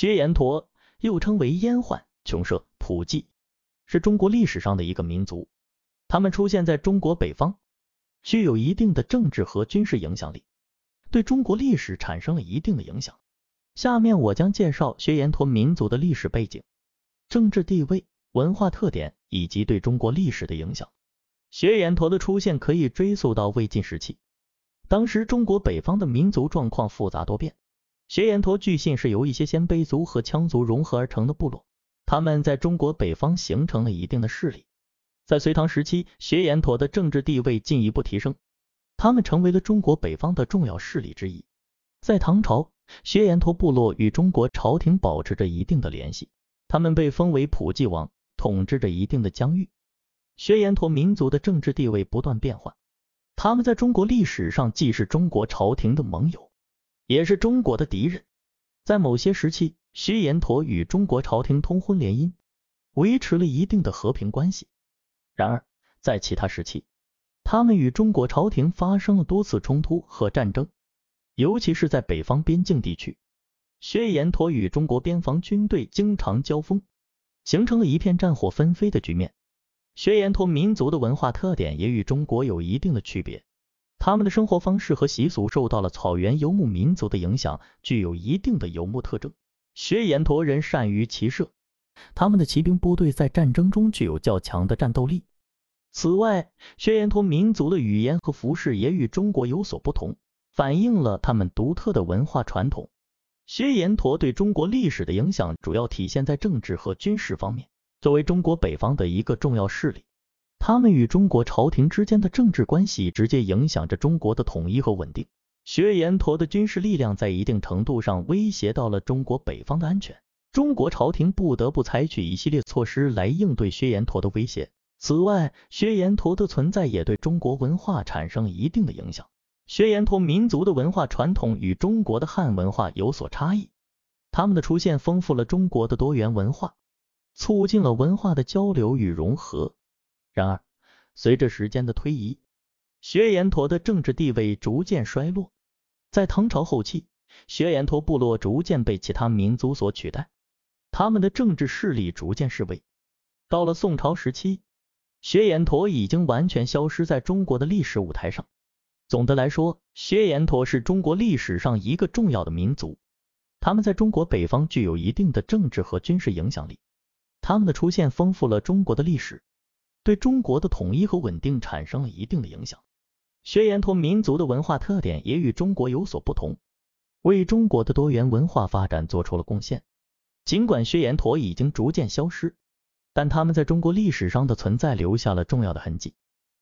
薛延陀又称为燕患、穷奢、普济，是中国历史上的一个民族。他们出现在中国北方，具有一定的政治和军事影响力，对中国历史产生了一定的影响。下面我将介绍薛延陀民族的历史背景、政治地位、文化特点以及对中国历史的影响。薛延陀的出现可以追溯到魏晋时期，当时中国北方的民族状况复杂多变。学延陀据信是由一些鲜卑族和羌族融合而成的部落，他们在中国北方形成了一定的势力。在隋唐时期，学延陀的政治地位进一步提升，他们成为了中国北方的重要势力之一。在唐朝，学延陀部落与中国朝廷保持着一定的联系，他们被封为普济王，统治着一定的疆域。学延陀民族的政治地位不断变化，他们在中国历史上既是中国朝廷的盟友。也是中国的敌人。在某些时期，薛延陀与中国朝廷通婚联姻，维持了一定的和平关系。然而，在其他时期，他们与中国朝廷发生了多次冲突和战争，尤其是在北方边境地区，薛延陀与中国边防军队经常交锋，形成了一片战火纷飞的局面。薛延陀民族的文化特点也与中国有一定的区别。他们的生活方式和习俗受到了草原游牧民族的影响，具有一定的游牧特征。薛延陀人善于骑射，他们的骑兵部队在战争中具有较强的战斗力。此外，薛延陀民族的语言和服饰也与中国有所不同，反映了他们独特的文化传统。薛延陀对中国历史的影响主要体现在政治和军事方面，作为中国北方的一个重要势力。他们与中国朝廷之间的政治关系直接影响着中国的统一和稳定。薛延陀的军事力量在一定程度上威胁到了中国北方的安全，中国朝廷不得不采取一系列措施来应对薛延陀的威胁。此外，薛延陀的存在也对中国文化产生了一定的影响。薛延陀民族的文化传统与中国的汉文化有所差异，他们的出现丰富了中国的多元文化，促进了文化的交流与融合。然而，随着时间的推移，薛延陀的政治地位逐渐衰落。在唐朝后期，薛延陀部落逐渐被其他民族所取代，他们的政治势力逐渐式微。到了宋朝时期，薛延陀已经完全消失在中国的历史舞台上。总的来说，薛延陀是中国历史上一个重要的民族，他们在中国北方具有一定的政治和军事影响力。他们的出现丰富了中国的历史。对中国的统一和稳定产生了一定的影响。薛延陀民族的文化特点也与中国有所不同，为中国的多元文化发展做出了贡献。尽管薛延陀已经逐渐消失，但他们在中国历史上的存在留下了重要的痕迹。